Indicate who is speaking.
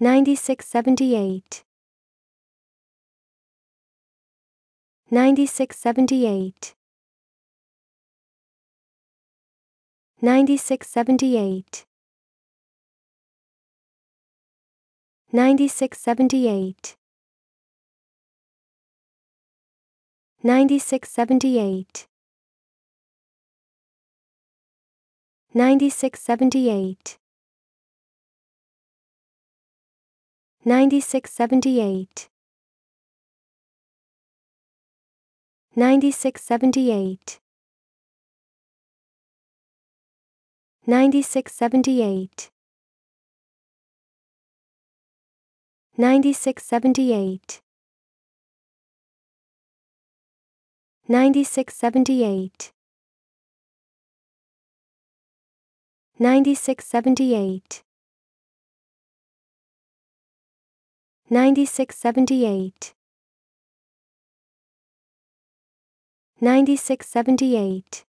Speaker 1: 9678 9678 9678 9678 9678 9678 9678 9678 9678 9678 9678 9678 9678 9678